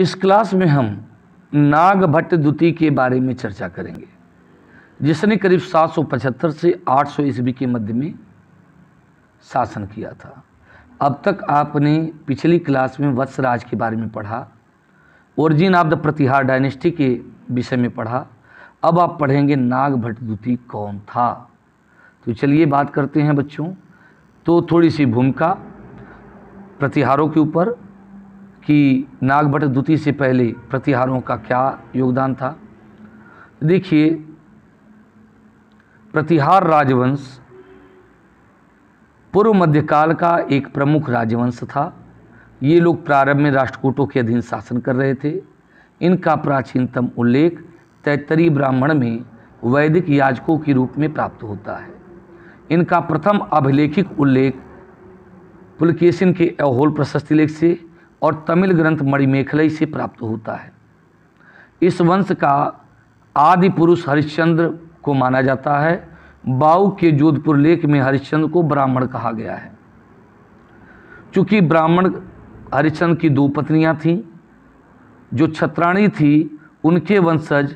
इस क्लास में हम नाग भट्ट द्वितीय के बारे में चर्चा करेंगे जिसने करीब 775 से 800 सौ ईस्वी के मध्य में शासन किया था अब तक आपने पिछली क्लास में वत्सराज के बारे में पढ़ा origin of the Pratihara dynasty के विषय में पढ़ा अब आप पढ़ेंगे नाग भट्ट द्वितीय कौन था तो चलिए बात करते हैं बच्चों तो थोड़ी सी भूमिका प्रतिहारों के ऊपर कि नागभट द्वितीय से पहले प्रतिहारों का क्या योगदान था देखिए प्रतिहार राजवंश पूर्व मध्यकाल का एक प्रमुख राजवंश था ये लोग प्रारंभ में राष्ट्रकूटों के अधीन शासन कर रहे थे इनका प्राचीनतम उल्लेख तैतरी ब्राह्मण में वैदिक याजकों के रूप में प्राप्त होता है इनका प्रथम अभिलेखिक उल्लेख पुलकेशन के अहोल प्रशस्ति लेख से और तमिल ग्रंथ मणिमेखलई से प्राप्त होता है इस वंश का आदि पुरुष हरिश्चंद्र को माना जाता है बाऊ के जोधपुर लेख में हरिश्चंद्र को ब्राह्मण कहा गया है चूंकि ब्राह्मण हरिश्चंद्र की दो पत्नियां थीं जो छत्राणी थी उनके वंशज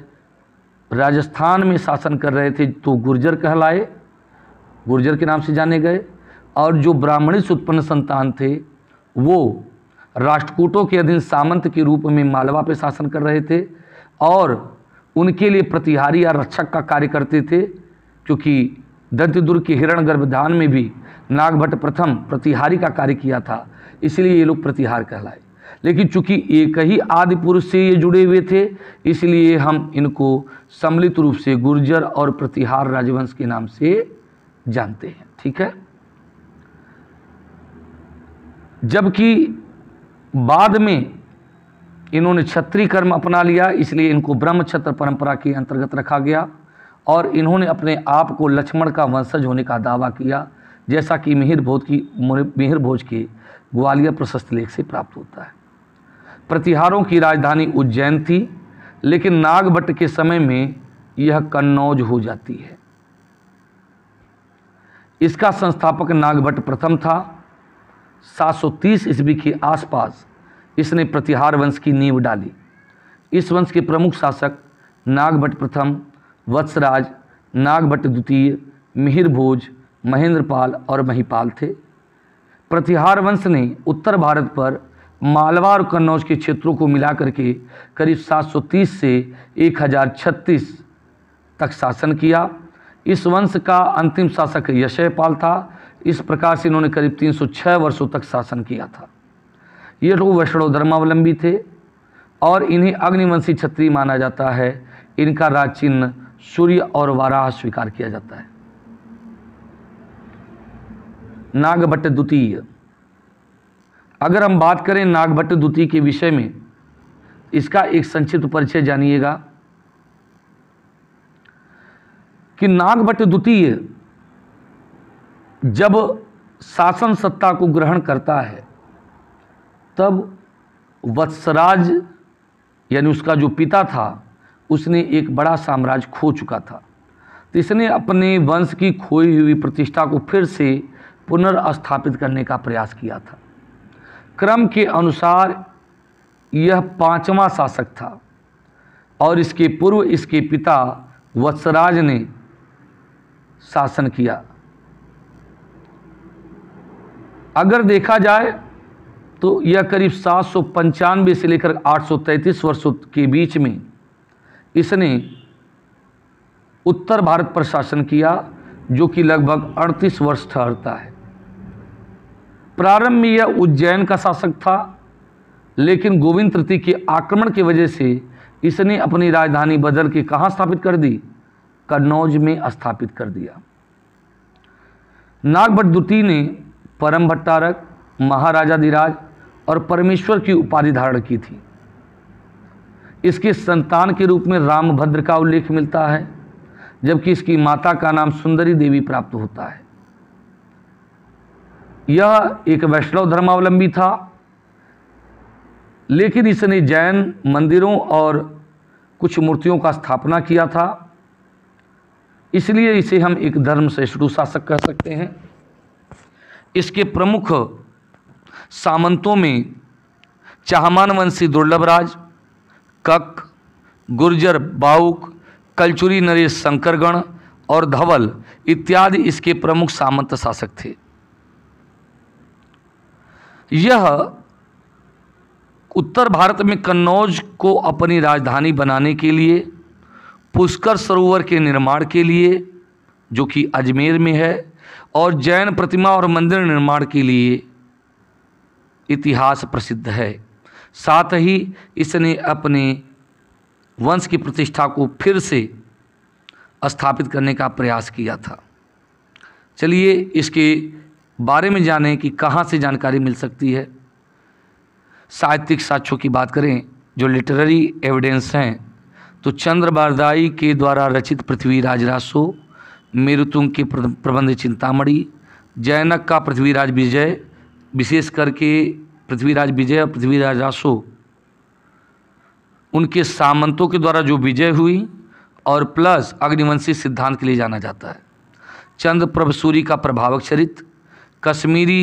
राजस्थान में शासन कर रहे थे तो गुर्जर कहलाए गुर्जर के नाम से जाने गए और जो ब्राह्मणी उत्पन्न संतान थे वो राष्ट्रकूटों के अधीन सामंत के रूप में मालवा पर शासन कर रहे थे और उनके लिए प्रतिहारी या रक्षक का कार्य करते थे क्योंकि दत्तदुर्ग के हिरण गर्भधान में भी नागभट्ट प्रथम प्रतिहारी का कार्य किया था इसलिए ये लोग प्रतिहार कहलाए लेकिन चूंकि एक ही आदि पुरुष से ये जुड़े हुए थे इसलिए हम इनको सम्मिलित रूप से गुर्जर और प्रतिहार राजवंश के नाम से जानते हैं ठीक है जबकि बाद में इन्होंने क्षत्रिय कर्म अपना लिया इसलिए इनको ब्रह्मक्षत्र परंपरा के अंतर्गत रखा गया और इन्होंने अपने आप को लक्ष्मण का वंशज होने का दावा किया जैसा कि मिहिर भोज की मिहिर भोज के ग्वालियर प्रशस्त लेख से प्राप्त होता है प्रतिहारों की राजधानी उज्जैन थी लेकिन नागभट्ट के समय में यह कन्नौज हो जाती है इसका संस्थापक नागभट्ट प्रथम था 730 ईस्वी के आसपास इसने प्रतिहार वंश की नींव डाली इस वंश के प्रमुख शासक नागभट्ट प्रथम वत्सराज नागभट्ट द्वितीय मिहिरभोज महेंद्रपाल और महिपाल थे प्रतिहार वंश ने उत्तर भारत पर मालवा और कन्नौज के क्षेत्रों को मिलाकर के करीब 730 से 1036 तक शासन किया इस वंश का अंतिम शासक यशयपाल था इस प्रकार से इन्होंने करीब 306 वर्षों तक शासन किया था ये लोग वैष्णव धर्मावलंबी थे और इन्हें अग्निवंशी क्षत्रिय माना जाता है इनका राज चिन्ह सूर्य और वाराह स्वीकार किया जाता है नागभट्ट द्वितीय अगर हम बात करें नागभट्ट द्वितीय के विषय में इसका एक संक्षिप्त परिचय जानिएगा कि नागभट्ट द्वितीय जब शासन सत्ता को ग्रहण करता है तब वत्सराज यानी उसका जो पिता था उसने एक बड़ा साम्राज्य खो चुका था तो इसने अपने वंश की खोई हुई प्रतिष्ठा को फिर से पुनर्स्थापित करने का प्रयास किया था क्रम के अनुसार यह पांचवा शासक था और इसके पूर्व इसके पिता वत्सराज ने शासन किया अगर देखा जाए तो यह करीब सात सौ पंचानवे से लेकर आठ सौ तैंतीस वर्षों के बीच में इसने उत्तर भारत पर शासन किया जो कि लगभग अड़तीस वर्ष ठहरता है प्रारंभ में यह उज्जैन का शासक था लेकिन गोविंद तृतीय के आक्रमण की वजह से इसने अपनी राजधानी बदल के कहाँ स्थापित कर दी कन्नौज में स्थापित कर दिया नागभट द्वितीय ने परम भट्टारक महाराजा धीराज और परमेश्वर की उपाधि धारण की थी इसके संतान के रूप में रामभद्र का उल्लेख मिलता है जबकि इसकी माता का नाम सुंदरी देवी प्राप्त होता है यह एक वैष्णव धर्मावलंबी था लेकिन इसने जैन मंदिरों और कुछ मूर्तियों का स्थापना किया था इसलिए इसे हम एक धर्म से शासक कह सकते हैं इसके प्रमुख सामंतों में चाहमान वंशी दुर्लभराज कक गुर्जर बाउक कलचुरी नरेश शंकरगण और धवल इत्यादि इसके प्रमुख सामंत शासक थे यह उत्तर भारत में कन्नौज को अपनी राजधानी बनाने के लिए पुष्कर सरोवर के निर्माण के लिए जो कि अजमेर में है और जैन प्रतिमा और मंदिर निर्माण के लिए इतिहास प्रसिद्ध है साथ ही इसने अपने वंश की प्रतिष्ठा को फिर से स्थापित करने का प्रयास किया था चलिए इसके बारे में जानें कि कहाँ से जानकारी मिल सकती है साहित्यिक साक्ष्यों की बात करें जो लिटरेरी एविडेंस हैं तो चंद्र बारदाई के द्वारा रचित पृथ्वी राजरासो मेरुतुंग के प्रबंध चिंतामढ़ी जैनक का पृथ्वीराज विजय विशेष करके पृथ्वीराज विजय और पृथ्वीराज रासो उनके सामंतों के द्वारा जो विजय हुई और प्लस अग्निवंशी सिद्धांत के लिए जाना जाता है चंद्र प्रभ सूरी का प्रभावक चरित्र कश्मीरी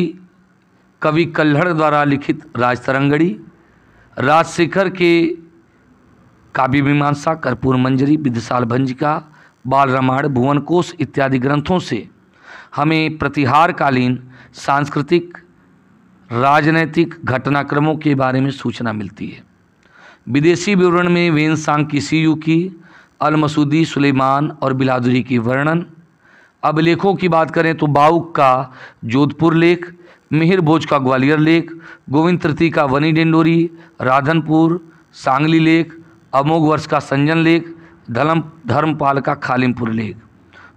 कवि कल्हड़ द्वारा लिखित राजतरंगड़ी राजशेखर के काव्य मीमांसा कर्पूर मंजरी विद्यशाल भंज का बाल रामायण भुवन कोश इत्यादि ग्रंथों से हमें प्रतिहारकालीन सांस्कृतिक राजनैतिक घटनाक्रमों के बारे में सूचना मिलती है विदेशी विवरण में वेनसांग की यू की अलमसूदी सुलेमान और बिलादुरी की वर्णन अब लेखों की बात करें तो बाउक का जोधपुर लेख मिहिर भोज का ग्वालियर लेख गोविंद तृतीय का वनी डेंडोरी राधनपुर सांगली लेख अमोघ वर्ष का संजन लेख धर्म धर्मपाल का खालिमपुर लेख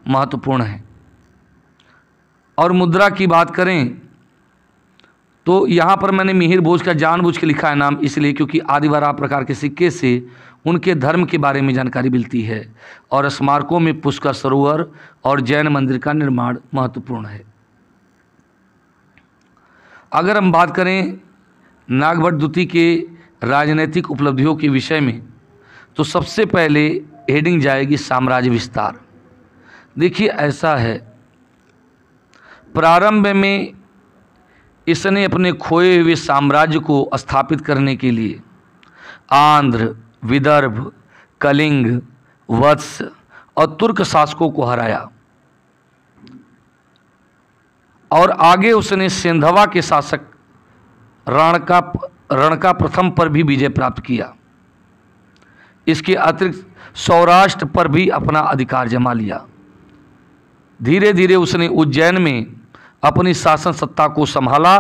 महत्वपूर्ण है और मुद्रा की बात करें तो यहाँ पर मैंने मिहिर भोज का जानबूझ के लिखा है नाम इसलिए क्योंकि आदिवारा प्रकार के सिक्के से उनके धर्म के बारे में जानकारी मिलती है और स्मारकों में पुष्कर सरोवर और जैन मंदिर का निर्माण महत्वपूर्ण है अगर हम बात करें नागभट द्वितीय के राजनैतिक उपलब्धियों के विषय में तो सबसे पहले हेडिंग जाएगी साम्राज्य विस्तार देखिए ऐसा है प्रारंभ में इसने अपने खोए हुए साम्राज्य को स्थापित करने के लिए आंध्र विदर्भ कलिंग वत्स और तुर्क शासकों को हराया और आगे उसने सेंधवा के शासक रणका रणका प्रथम पर भी विजय प्राप्त किया इसके अतिरिक्त सौराष्ट्र पर भी अपना अधिकार जमा लिया धीरे धीरे उसने उज्जैन में अपनी शासन सत्ता को संभाला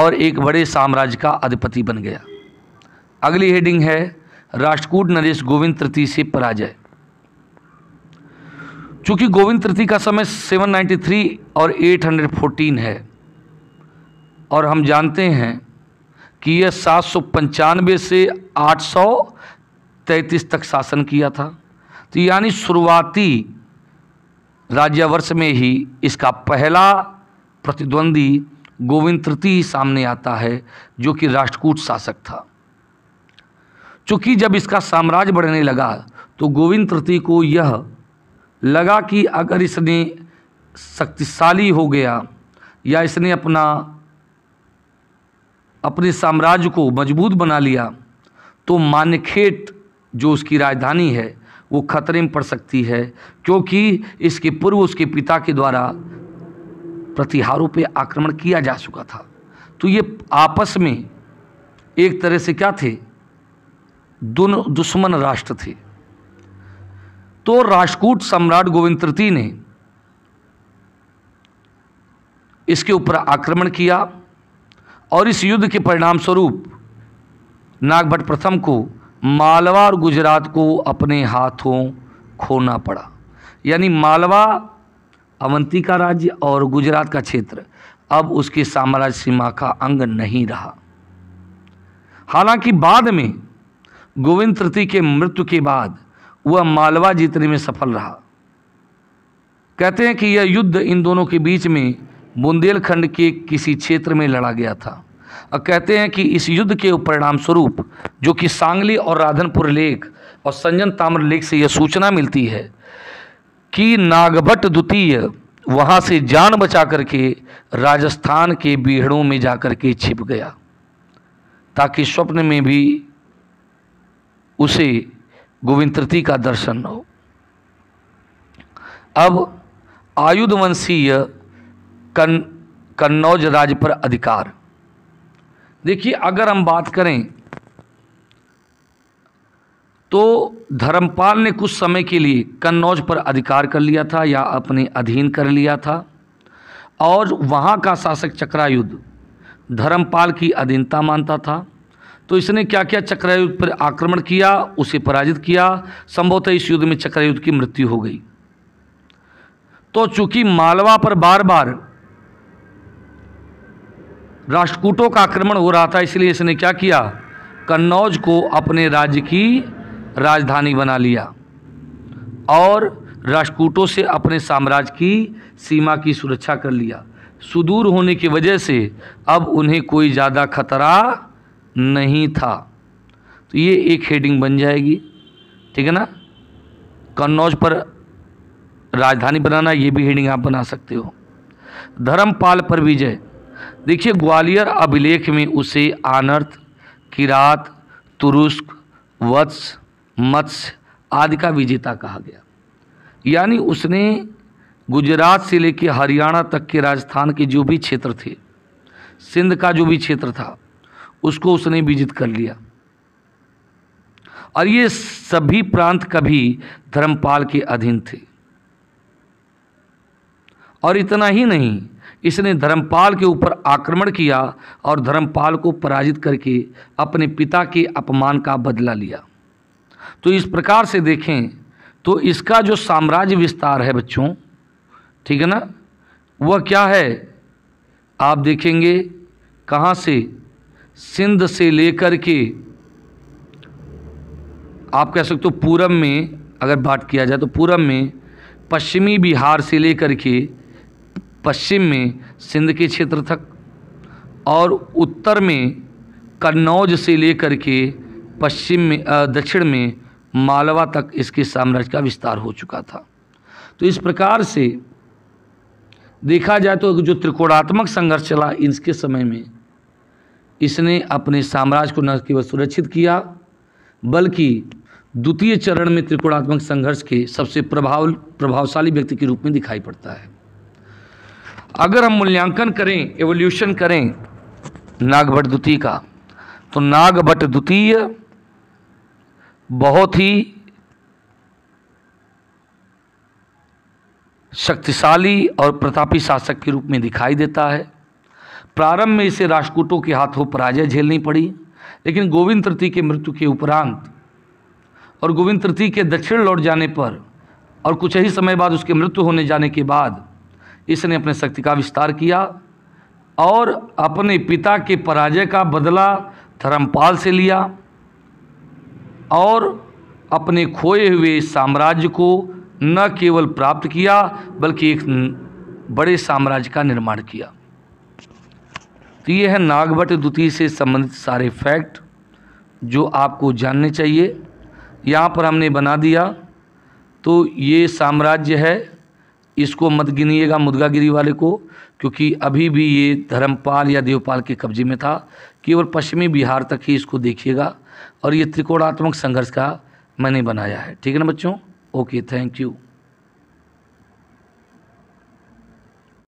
और एक बड़े साम्राज्य का अधिपति बन गया अगली हेडिंग है राष्ट्रकूट नरेश गोविंद तृतीय से पराजय चूंकि गोविंद तृतीय का समय 793 और 814 है और हम जानते हैं कि यह सात से आठ तैंतीस तक शासन किया था तो यानी शुरुआती राज्यवर्ष में ही इसका पहला प्रतिद्वंदी गोविंद तृतीय सामने आता है जो कि राष्ट्रकूट शासक था चूंकि जब इसका साम्राज्य बढ़ने लगा तो गोविंद तृतीय को यह लगा कि अगर इसने शक्तिशाली हो गया या इसने अपना अपने साम्राज्य को मजबूत बना लिया तो मानखेट जो उसकी राजधानी है वो खतरे में पड़ सकती है क्योंकि इसके पूर्व उसके पिता के द्वारा प्रतिहारों पे आक्रमण किया जा चुका था तो ये आपस में एक तरह से क्या थे दोनों दुश्मन राष्ट्र थे तो राजकूट सम्राट गोविंद तृतीय ने इसके ऊपर आक्रमण किया और इस युद्ध के परिणाम स्वरूप नागभट प्रथम को मालवा और गुजरात को अपने हाथों खोना पड़ा यानी मालवा अवंती का राज्य और गुजरात का क्षेत्र अब उसकी साम्राज्य सीमा का अंग नहीं रहा हालांकि बाद में गोविंद तृतीय के मृत्यु के बाद वह मालवा जीतने में सफल रहा कहते हैं कि यह युद्ध इन दोनों के बीच में बुंदेलखंड के किसी क्षेत्र में लड़ा गया था कहते हैं कि इस युद्ध के परिणाम स्वरूप जो कि सांगली और राधनपुर लेख और संजन ताम्र लेख से यह सूचना मिलती है कि नागभट्ट द्वितीय वहाँ से जान बचा करके राजस्थान के बीहड़ों में जा के छिप गया ताकि स्वप्न में भी उसे गोविंद तृतीय का दर्शन हो अब आयुधवंशीय कन्नौज राज पर अधिकार देखिए अगर हम बात करें तो धर्मपाल ने कुछ समय के लिए कन्नौज पर अधिकार कर लिया था या अपने अधीन कर लिया था और वहाँ का शासक चक्रायुद्ध धर्मपाल की अधीनता मानता था तो इसने क्या क्या चक्रायुद्ध पर आक्रमण किया उसे पराजित किया संभवतः इस युद्ध में चक्रायुद्ध की मृत्यु हो गई तो चूंकि मालवा पर बार बार राष्ट्रकूटों का आक्रमण हो रहा था इसलिए इसने क्या किया कन्नौज को अपने राज्य की राजधानी बना लिया और राष्ट्रकूटों से अपने साम्राज्य की सीमा की सुरक्षा कर लिया सुदूर होने की वजह से अब उन्हें कोई ज़्यादा खतरा नहीं था तो ये एक हेडिंग बन जाएगी ठीक है ना कन्नौज पर राजधानी बनाना ये भी हेडिंग आप बना सकते हो धर्मपाल पर विजय देखिए ग्वालियर अभिलेख में उसे आनर्थ किरात तुरुष्क वत्स मत्स्य आदि का विजेता कहा गया यानी उसने गुजरात से लेकर हरियाणा तक के राजस्थान के जो भी क्षेत्र थे सिंध का जो भी क्षेत्र था उसको उसने विजित कर लिया और ये सभी प्रांत कभी धर्मपाल के अधीन थे और इतना ही नहीं इसने धर्मपाल के ऊपर आक्रमण किया और धर्मपाल को पराजित करके अपने पिता के अपमान का बदला लिया तो इस प्रकार से देखें तो इसका जो साम्राज्य विस्तार है बच्चों ठीक है ना वह क्या है आप देखेंगे कहाँ से सिंध से लेकर के आप कह सकते हो पूरब में अगर बात किया जाए तो पूरब में पश्चिमी बिहार से लेकर के पश्चिम में सिंध के क्षेत्र तक और उत्तर में कन्नौज से लेकर के पश्चिम में दक्षिण में मालवा तक इसके साम्राज्य का विस्तार हो चुका था तो इस प्रकार से देखा जाए तो जो त्रिकोणात्मक संघर्ष चला इसके समय में इसने अपने साम्राज्य को न केवल सुरक्षित किया बल्कि द्वितीय चरण में त्रिकोणात्मक संघर्ष के सबसे प्रभाव प्रभावशाली व्यक्ति के रूप में दिखाई पड़ता है अगर हम मूल्यांकन करें एवोल्यूशन करें नागभट द्वितीय का तो नागभट द्वितीय बहुत ही शक्तिशाली और प्रतापी शासक के रूप में दिखाई देता है प्रारंभ में इसे राजकूटों के हाथों पराजय झेलनी पड़ी लेकिन गोविंद तृतीय के मृत्यु के उपरांत और गोविंद तृतीय के दक्षिण लौट जाने पर और कुछ ही समय बाद उसके मृत्यु होने जाने के बाद इसने अपने शक्ति का विस्तार किया और अपने पिता के पराजय का बदला धर्मपाल से लिया और अपने खोए हुए साम्राज्य को न केवल प्राप्त किया बल्कि एक बड़े साम्राज्य का निर्माण किया तो ये है नागभट द्वितीय से संबंधित सारे फैक्ट जो आपको जानने चाहिए यहाँ पर हमने बना दिया तो ये साम्राज्य है इसको मत गिनिएगा मुदगागिरी वाले को क्योंकि अभी भी ये धर्मपाल या देवपाल के कब्जे में था केवल पश्चिमी बिहार तक ही इसको देखिएगा और ये त्रिकोणात्मक संघर्ष का मैंने बनाया है ठीक है ना बच्चों ओके थैंक यू